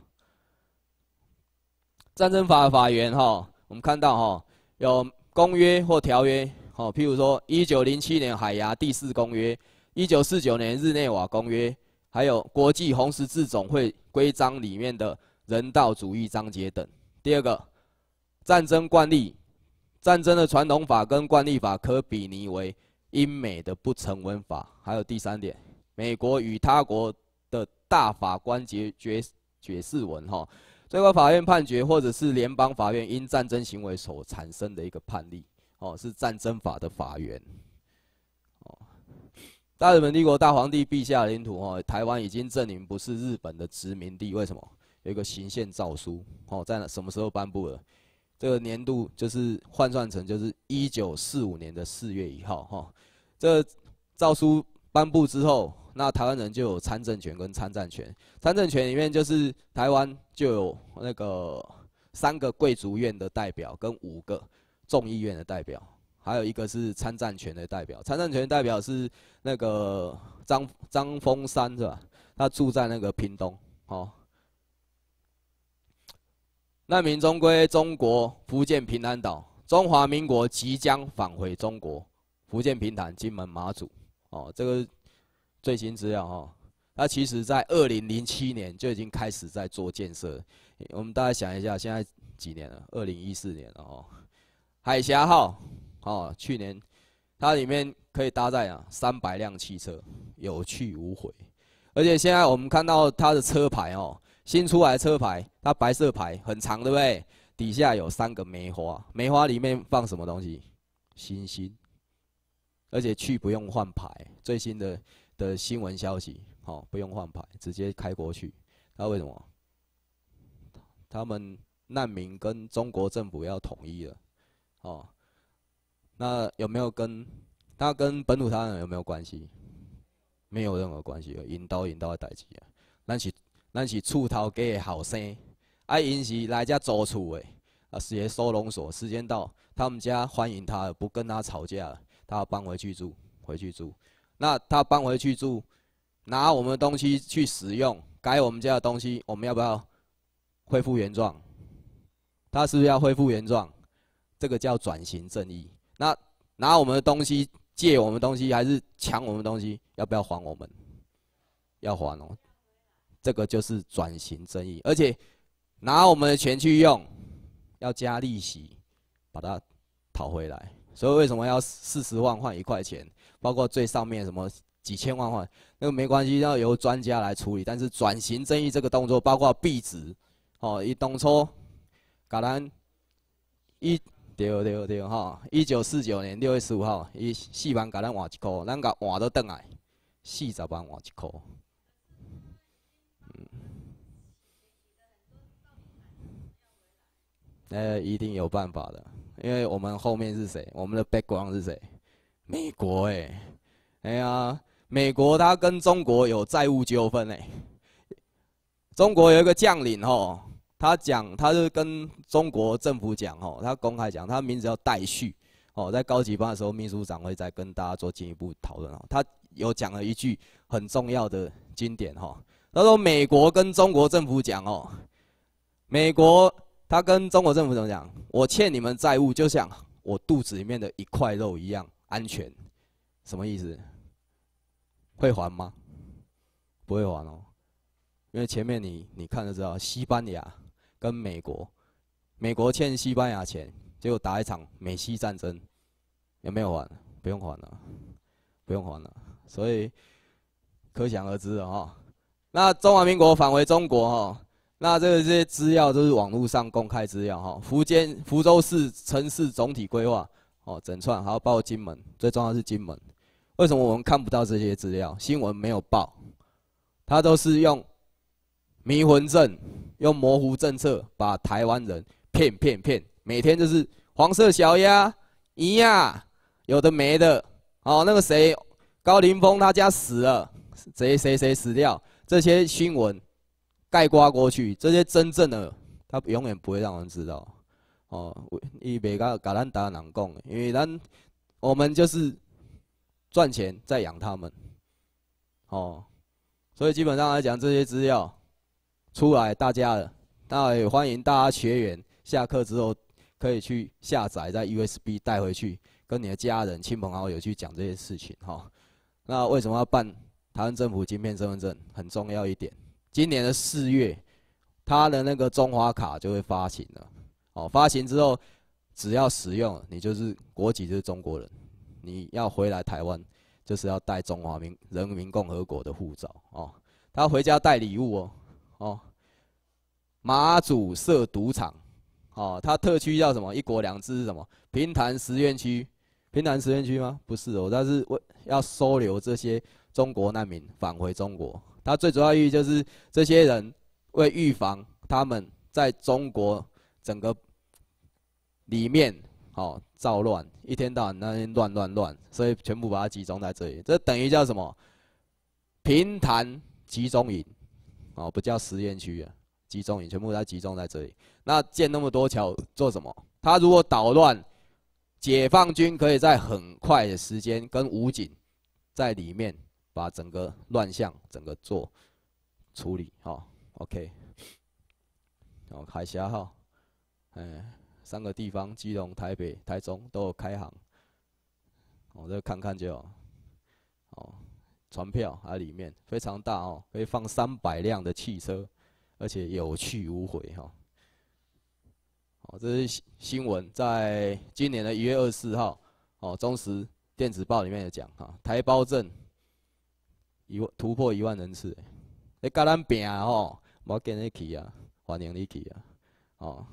战争法的法院，哈，我们看到，哈，有公约或条约。哦，譬如说，一九零七年《海牙第四公约》，一九四九年《日内瓦公约》，还有国际红十字总会规章里面的人道主义章节等。第二个，战争惯例，战争的传统法跟惯例法可比拟为英美的不成文法。还有第三点，美国与他国的大法官决决决释文哈，最高法院判决或者是联邦法院因战争行为所产生的一个判例。哦，是战争法的法源。哦，大日本帝国大皇帝陛下领土哦，台湾已经证明不是日本的殖民地。为什么？有一个行宪诏书哦，在什么时候颁布的？这个年度就是换算成就是一九四五年的四月一号哈。这诏书颁布之后，那台湾人就有参政权跟参战权。参政权里面就是台湾就有那个三个贵族院的代表跟五个。众议院的代表，还有一个是参战权的代表。参战权代表是那个张张峰山，是吧？他住在那个屏东。哦，难民终归中国，福建平潭岛，中华民国即将返回中国，福建平潭、金门、马祖。哦，这个最新资料哦。那其实，在二零零七年就已经开始在做建设。我们大家想一下，现在几年了？二零一四年了哦。海峡号，哦，去年它里面可以搭载啊三百辆汽车，有去无回。而且现在我们看到它的车牌哦，新出来车牌，它白色牌很长，对不对？底下有三个梅花，梅花里面放什么东西？星星。而且去不用换牌，最新的的新闻消息，哦，不用换牌，直接开过去。那为什么？他们难民跟中国政府要统一了。哦，那有没有跟他跟本土他人有没有关系？没有任何关系，引导引导的志啊。咱是咱是出头家的好生，啊，因是来这租厝的，啊是个收容所，时间到，他们家欢迎他，不跟他吵架，他要搬回去住，回去住。那他搬回去住，拿我们东西去使用，该我们家的东西，我们要不要恢复原状？他是不是要恢复原状？这个叫转型正义。那拿我们的东西、借我们东西，还是抢我们东西？要不要还我们？要还哦。这个就是转型正义。而且拿我们的钱去用，要加利息，把它讨回来。所以为什么要四十万换一块钱？包括最上面什么几千万换那个没关系，要由专家来处理。但是转型正义这个动作，包括币值，哦，一动错，可能，一。对对对，哈！一九四九年六月十五号，一四万甲咱换一箍，咱甲换都顿来，四十万换一箍。嗯，哎，一定有办法的，因为我们后面是谁？我们的 background 是谁？美国哎，哎呀，美国他跟中国有债务纠纷哎。中国有一个将领吼。他讲，他是跟中国政府讲，哦，他公开讲，他名字叫戴旭，哦，在高级班的时候，秘书长会再跟大家做进一步讨论哦。他有讲了一句很重要的经典，哈，他说美国跟中国政府讲，哦，美国他跟中国政府怎么讲？我欠你们债务，就像我肚子里面的一块肉一样安全，什么意思？会还吗？不会还哦，因为前面你你看就知道，西班牙。跟美国，美国欠西班牙钱，就打一场美西战争，有没有还？不用还了，不用还了，所以可想而知啊。那中华民国返回中国哈，那这个这些资料都是网络上公开资料哈。福建福州市城市总体规划哦，整串还有报金门，最重要是金门。为什么我们看不到这些资料？新闻没有报，它都是用。迷魂阵，用模糊政策把台湾人骗骗骗，每天就是黄色小鸭，咦呀，有的没的，哦，那个谁，高凌风他家死了，谁谁谁死掉，这些新闻，盖刮过去，这些真正的他永远不会让人知道，哦，伊袂个噶咱达难讲，因为咱我们就是赚钱再养他们，哦，所以基本上来讲这些资料。出来，大家，那也欢迎大家学员下课之后可以去下载，在 U S B 带回去，跟你的家人、亲朋好友去讲这些事情哈。那为什么要办台湾政府晶片身份证？很重要一点，今年的四月，他的那个中华卡就会发行了。哦，发行之后，只要使用，你就是国籍就是中国人。你要回来台湾，就是要带中华民人民共和国的护照哦。他回家带礼物哦，哦。马祖设赌场，哦，它特区叫什么？一国两制是什么？平潭实验区，平潭实验区吗？不是哦，它是为要收留这些中国难民返回中国。它最主要意义就是这些人为预防他们在中国整个里面，哦，造乱，一天到晚那边乱乱乱，所以全部把它集中在这里。这等于叫什么？平潭集中营，哦，不叫实验区啊。集中，也全部都集中在这里。那建那么多桥做什么？他如果捣乱，解放军可以在很快的时间跟武警在里面把整个乱象整个做处理。哦 o k 哦，海峡号，哎，三个地方，基隆、台北、台中都有开航。我再看看就，哦，船票还里面非常大哦，可以放三百辆的汽车。而且有去无回哈，好，这是新闻，在今年的一月二十四号，哦，《中时电子报》里面也讲哈，台胞证一突破一万人次，你甲咱拼吼，我跟得起啊，欢迎你起啊，哦，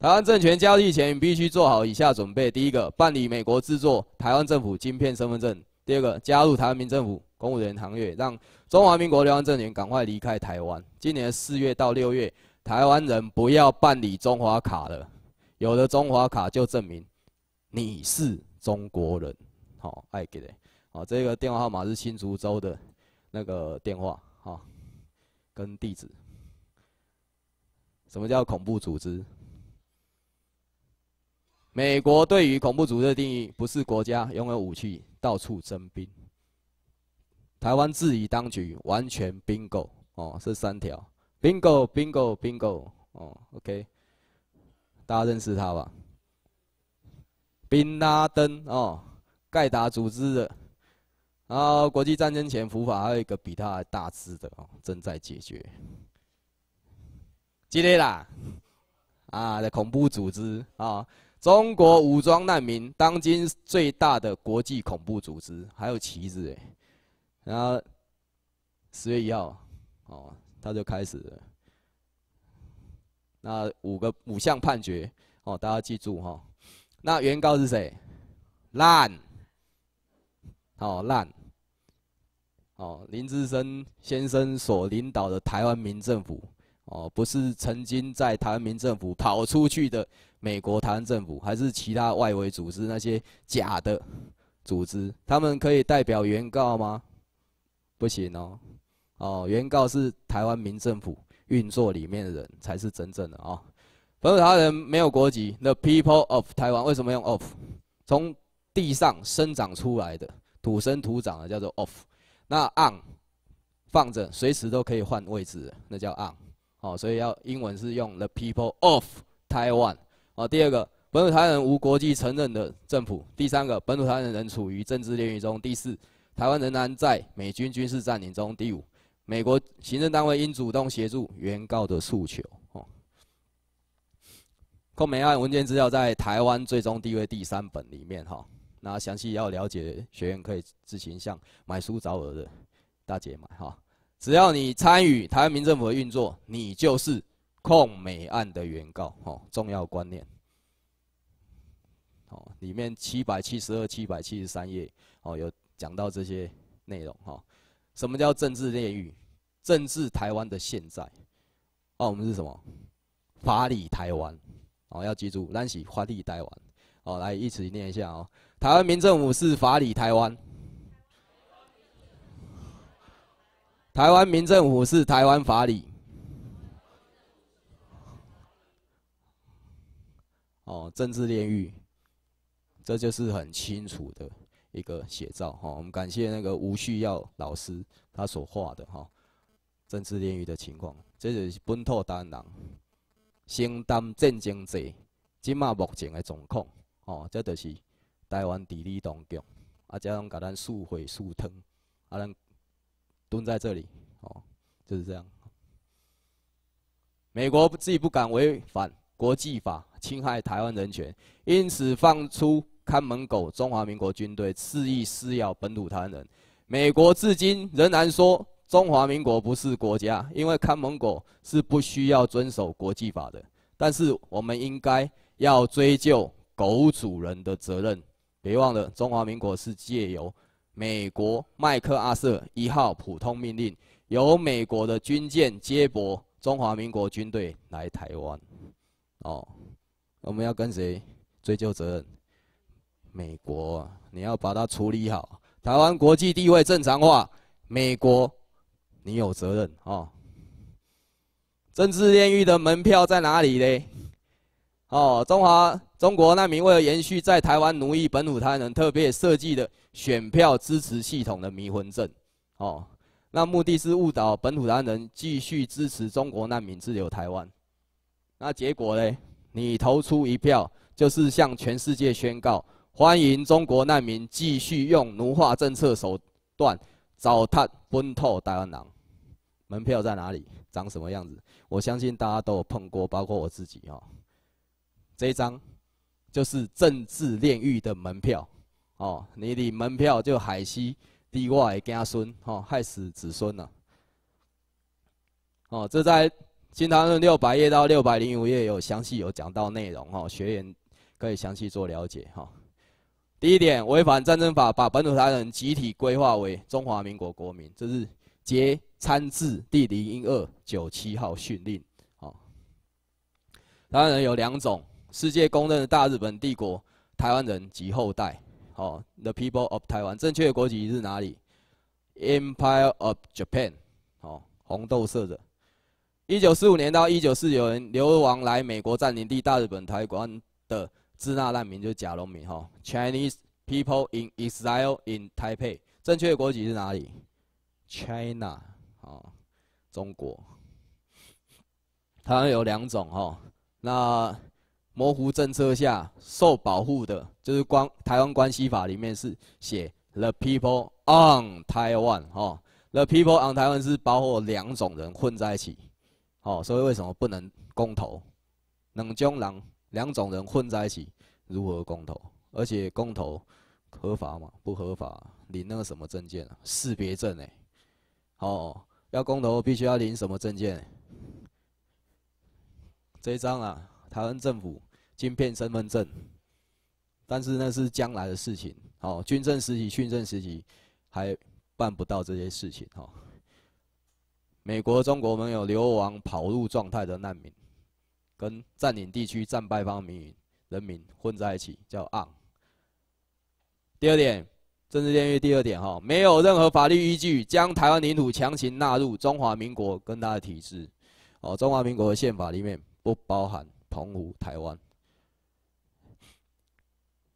台湾政权交易前必须做好以下准备：第一个，办理美国制作台湾政府芯片身份证；第二个，加入台湾民政府公务员行业，让。中华民国台湾政权赶快离开台湾。今年四月到六月，台湾人不要办理中华卡了。有的中华卡就证明你是中国人。好，爱给的。好，这个电话号码是新竹州的那个电话。好，跟地址。什么叫恐怖组织？美国对于恐怖组织的定义，不是国家拥有武器，到处征兵。台湾质疑当局完全 bingo 哦，这三条 bingo bingo bingo 哦，OK，大家认识他吧宾拉登哦，盖达组织的，然后国际战争前伏法还有一个比他大只的哦，正在解决。激烈啦，啊的恐怖组织啊，中国武装难民，当今最大的国际恐怖组织，还有旗子哎。那十月一号，哦，他就开始。了。那五个五项判决，哦，大家记住哈。那原告是谁？烂，哦烂，哦林志森先生所领导的台湾民政府，哦不是曾经在台湾民政府跑出去的美国台湾政府，还是其他外围组织那些假的组织？他们可以代表原告吗？不行哦，哦，原告是台湾民政府运作里面的人，才是真正的哦。本土台湾人没有国籍，the people of 台湾为什么用 of？从地上生长出来的，土生土长的叫做 of。那 on 放着，随时都可以换位置，那叫 on。哦，所以要英文是用 the people of Taiwan。哦，第二个，本土台湾人无国籍承认的政府。第三个，本土台湾人仍处于政治炼狱中。第四。台湾仍然在美军军事占领中。第五，美国行政单位应主动协助原告的诉求。哦，控美案文件资料在台湾最终地位第三本里面哈。那详细要了解学员可以咨询向买书找我的大姐买哈。只要你参与台湾民政府的运作，你就是控美案的原告。哦，重要观念。哦，里面七百七十二、七百七十三页哦有。讲到这些内容哈，什么叫政治炼狱？政治台湾的现在，哦，我们是什么？法理台湾，哦，要记住，兰溪法理台湾，哦，来一起念一下哦。台湾民政府是法理台湾，台湾民政府是台湾法理，哦，政治炼狱，这就是很清楚的。一个写照哈，我们感谢那个吴旭耀老师他所画的哈，政治炼狱的情况，这是本土担当，承担战争者，即嘛目前的状况，哦，这就是台湾地理当局，啊，这样甲咱速毁速吞，啊，咱蹲在这里，哦，就是这样，美国自己不敢违反国际法，侵害台湾人权，因此放出。看门狗中华民国军队肆意撕咬本土台湾人，美国至今仍然说中华民国不是国家，因为看门狗是不需要遵守国际法的。但是我们应该要追究狗主人的责任。别忘了，中华民国是借由美国麦克阿瑟一号普通命令，由美国的军舰接驳中华民国军队来台湾。哦，我们要跟谁追究责任？美国，你要把它处理好。台湾国际地位正常化，美国，你有责任哦。政治炼狱的门票在哪里嘞？哦，中华中国难民为了延续在台湾奴役本土台湾人，特别设计的选票支持系统的迷魂阵，哦，那目的是误导本土台湾人继续支持中国难民滞留台湾。那结果嘞，你投出一票，就是向全世界宣告。欢迎中国难民继续用奴化政策手段，糟蹋吞透台湾党。门票在哪里？长什么样子？我相信大家都有碰过，包括我自己哦。这张就是政治炼狱的门票哦。你的门票就海西地外的家孙哦，害死子孙了哦。这在金唐论六百页到六百零五页有详细有讲到内容哦，学员可以详细做了解哈。第一点，违反战争法，把本土台湾人集体规划为中华民国国民，这是《节参制地理英二九七号训令》。好，台湾人有两种，世界公认的大日本帝国台湾人及后代。好，The people of Taiwan，正确的国籍是哪里？Empire of Japan。好，红豆色的。一九四五年到一九四九年流亡来美国占领地大日本台湾的。支那难民就是假农民吼，Chinese people in exile in Taipei，正确的国籍是哪里？China，哦，中国。它有两种哈，那模糊政策下受保护的，就是关台湾关系法里面是写 The people on Taiwan，吼，The people on Taiwan 是包括两种人混在一起，哦，所以为什么不能公投？能种人。两种人混在一起，如何公投？而且公投合法吗？不合法，领那个什么证件啊？识别证哎，哦，要公投必须要领什么证件？这张啊，台湾政府金片身份证，但是那是将来的事情。哦，军政时期、训政时期还办不到这些事情。哦，美国、中国没有流亡、跑路状态的难民。跟占领地区战败方民人民混在一起，叫岸。第二点，政治监狱。第二点，哈，没有任何法律依据将台湾领土强行纳入中华民国跟他的体制。哦，中华民国的宪法里面不包含澎湖、台湾。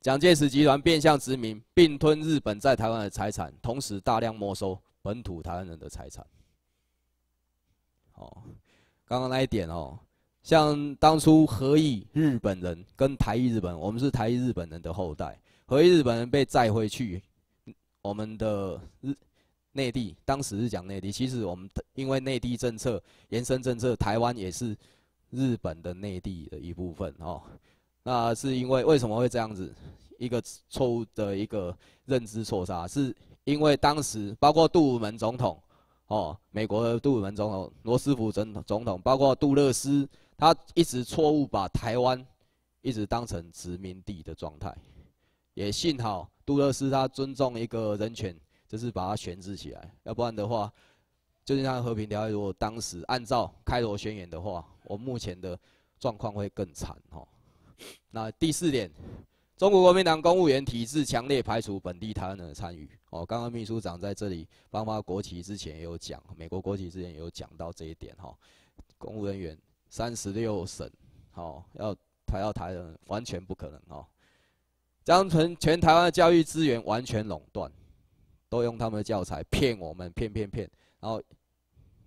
蒋介石集团变相殖民，并吞日本在台湾的财产，同时大量没收本土台湾人的财产。哦，刚刚那一点，哦。像当初和以日本人跟台义日本，我们是台义日本人的后代，和以日本人被载回去，我们的日内地当时是讲内地，其实我们因为内地政策延伸政策，台湾也是日本的内地的一部分哦。那是因为为什么会这样子？一个错误的一个认知错杀，是因为当时包括杜鲁门总统哦，美国的杜鲁门总统罗斯福总统包括杜勒斯。他一直错误把台湾一直当成殖民地的状态，也幸好杜勒斯他尊重一个人权，就是把它悬置起来，要不然的话，就像和平条约，如果当时按照开罗宣言的话，我目前的状况会更惨哈。那第四点，中国国民党公务员体制强烈排除本地台湾人的参与哦。刚刚秘书长在这里颁发国旗之前也有讲，美国国旗之前也有讲到这一点哈，公务人员。三十六省，哦，要台要台湾完全不可能哦！将全全台湾的教育资源完全垄断，都用他们的教材骗我们，骗骗骗，然后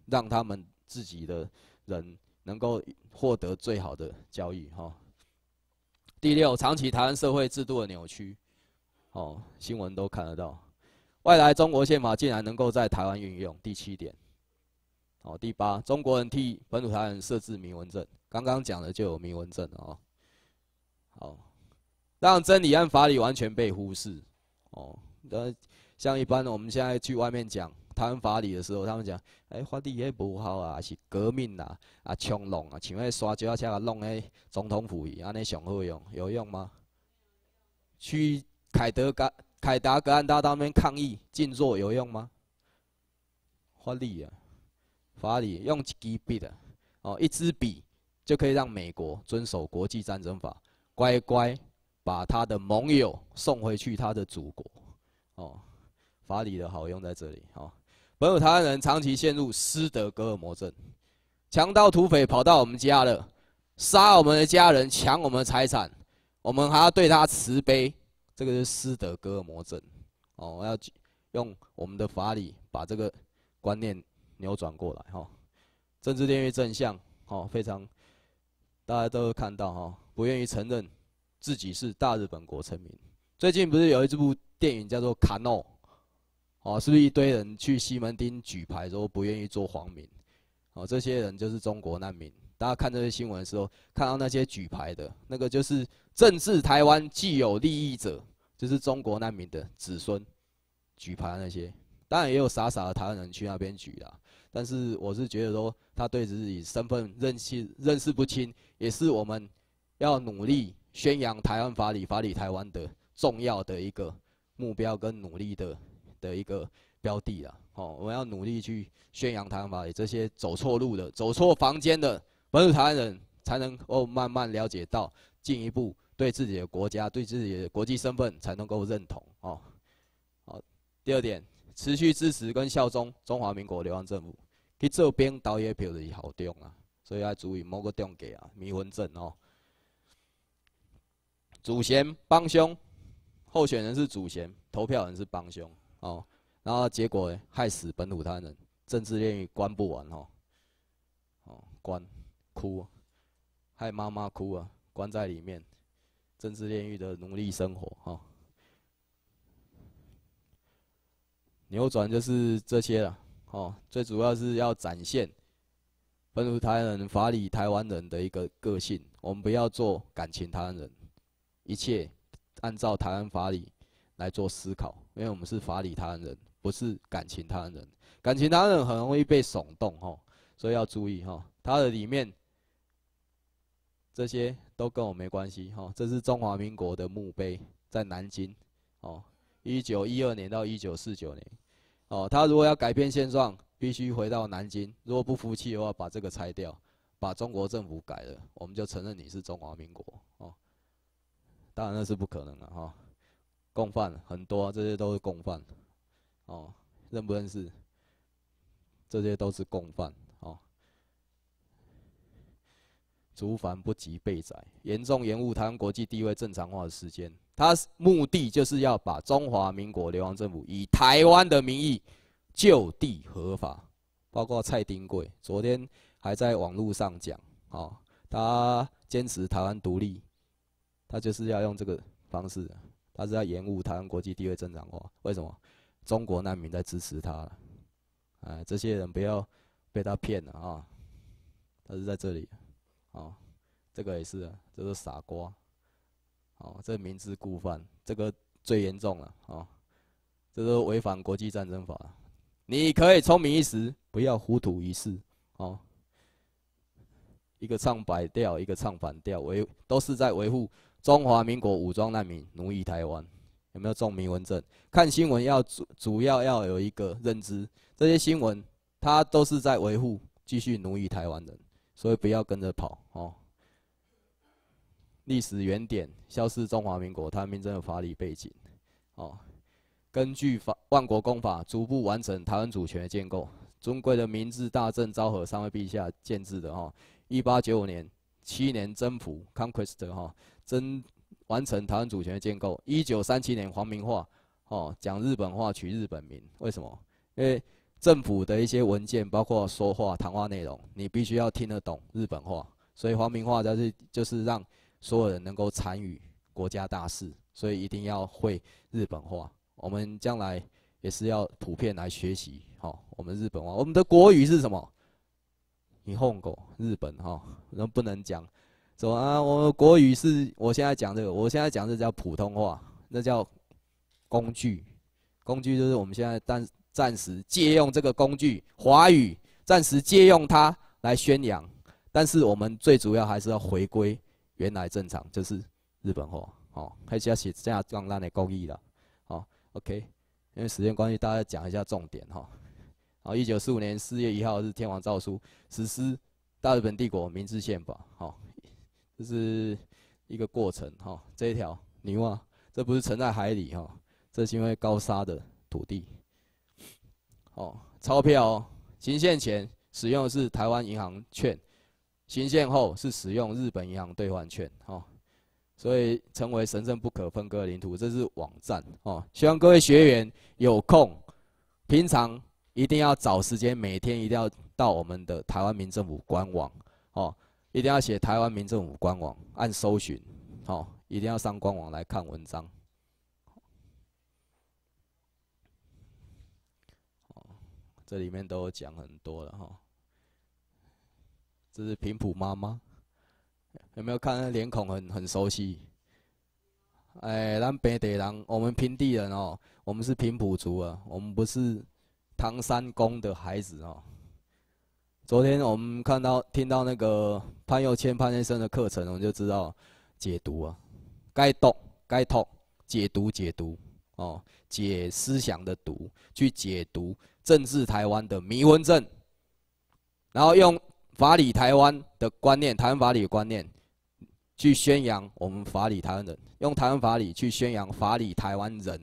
让他们自己的人能够获得最好的教育哈。第六，长期台湾社会制度的扭曲，哦，新闻都看得到，外来中国宪法竟然能够在台湾运用。第七点。哦，第八，中国人替本土台湾人设置明文证，刚刚讲的就有明文证哦。好，让真理按法理完全被忽视。哦，呃，像一般我们现在去外面讲台湾法理的时候，他们讲，哎，法理也不好啊，是革命啊，啊，枪龙啊，像那刷脚车弄哎，总统府里，安尼上好用，有用吗？去凯德、凯达格兰大道那面抗议静坐有用吗？法理啊！法理用几笔的哦，一支笔就可以让美国遵守国际战争法，乖乖把他的盟友送回去他的祖国哦。法理的好用在这里哦。本有他人长期陷入斯德哥尔摩症，强盗土匪跑到我们家了，杀我们的家人，抢我们的财产，我们还要对他慈悲，这个是斯德哥尔摩症哦。我要用我们的法理把这个观念。扭转过来哈，政治电影正向哦，非常大家都会看到哈，不愿意承认自己是大日本国臣民。最近不是有一部电影叫做《卡诺》哦，是不是一堆人去西门町举牌，都不愿意做皇民哦？这些人就是中国难民。大家看这些新闻的时候，看到那些举牌的那个，就是政治台湾既有利益者，就是中国难民的子孙举牌那些。当然也有傻傻的台湾人去那边举啊。但是我是觉得说，他对自己身份认清认识不清，也是我们要努力宣扬台湾法理、法理台湾的重要的一个目标跟努力的的一个标的啦。哦，我们要努力去宣扬台湾法理，这些走错路的、走错房间的本土台湾人才能够慢慢了解到，进一步对自己的国家、对自己的国际身份才能够认同。哦，好，第二点，持续支持跟效忠中华民国流亡政府。去做兵，倒也票是好中啊，所以要注意某个中计啊，迷魂阵哦。主嫌帮凶，候选人是主嫌，投票人是帮凶哦。然后结果害死本土他人，政治炼狱关不完哦。哦，关哭，害妈妈哭啊，关在里面，政治炼狱的奴隶生活哈。扭转就是这些了。哦，最主要是要展现本土台湾人法理台湾人的一个个性。我们不要做感情台湾人，一切按照台湾法理来做思考，因为我们是法理台湾人，不是感情台湾人。感情台湾人很容易被耸动，哦，所以要注意，哦，它的里面这些都跟我没关系，哦。这是中华民国的墓碑，在南京，哦，一九一二年到一九四九年。哦，他如果要改变现状，必须回到南京。如果不服气的话，把这个拆掉，把中国政府改了，我们就承认你是中华民国。哦，当然那是不可能的哈。共犯很多，这些都是共犯。哦，认不认识？这些都是共犯。竹繁不及被宰，严重延误台湾国际地位正常化的时间。他目的就是要把中华民国流亡政府以台湾的名义就地合法。包括蔡丁贵昨天还在网络上讲，啊，他坚持台湾独立，他就是要用这个方式，他是在延误台湾国际地位正常化。为什么？中国难民在支持他，啊，这些人不要被他骗了啊！他是在这里。哦，这个也是，这是傻瓜，哦，这明知故犯，这个最严重了，哦，这是违反国际战争法。你可以聪明一时，不要糊涂一世，哦，一个唱白调，一个唱反调，维都是在维护中华民国武装难民奴役台湾，有没有中迷文证？看新闻要主主要要有一个认知，这些新闻它都是在维护继续奴役台湾人。所以不要跟着跑哦。历史原点，消失中华民国，它真正的法理背景哦。根据法万国公法，逐步完成台湾主权的建构。尊贵的明治大政昭和三位陛下建制的哈，一八九五年七年征服 conquest 哈，征完成台湾主权的建构。一九三七年黄明化哦讲日本话取日本名，为什么？因为政府的一些文件，包括说话、谈话内容，你必须要听得懂日本话。所以，皇民化就是就是让所有人能够参与国家大事，所以一定要会日本话。我们将来也是要普遍来学习，好，我们日本话。我们的国语是什么？日语狗，日本，哈，能不能讲。说啊，我国语是，我现在讲这个，我现在讲这叫普通话，那叫工具。工具就是我们现在，但。暂时借用这个工具华语，暂时借用它来宣扬，但是我们最主要还是要回归原来正常，就是日本货，哦，开始要写这样壮烂的工艺了，哦，OK，因为时间关系，大家讲一下重点哈。好，一九四五年四月一号是天皇诏书实施大日本帝国明治宪法，好，这是一个过程，哦。这一条，牛啊，这不是沉在海里哈，这是因为高沙的土地。哦，钞票哦，行线前使用的是台湾银行券，行线后是使用日本银行兑换券，哦，所以成为神圣不可分割的领土。这是网站，哦，希望各位学员有空，平常一定要找时间，每天一定要到我们的台湾民政府官网，哦，一定要写台湾民政府官网按搜寻，哦，一定要上官网来看文章。这里面都讲很多了哈。这是平埔妈妈，有没有看脸孔很很熟悉？哎，咱平地人，我们平地人哦，我们是平埔族啊，我们不是唐山公的孩子哦。昨天我们看到听到那个潘幼谦潘先生的课程，我们就知道解读啊，该懂该透，解读解读哦，解思想的读去解读。政治台湾的迷魂阵，然后用法理台湾的观念，台湾法理的观念，去宣扬我们法理台湾人，用台湾法理去宣扬法理台湾人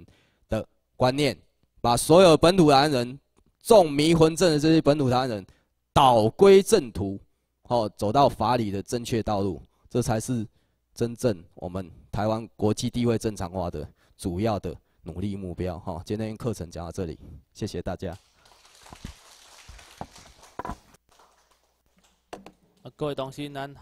的观念，把所有本土台湾人中迷魂阵的这些本土台湾人导归正途，哦，走到法理的正确道路，这才是真正我们台湾国际地位正常化的主要的努力目标。哈，今天课程讲到这里，谢谢大家。各位同事，嗱。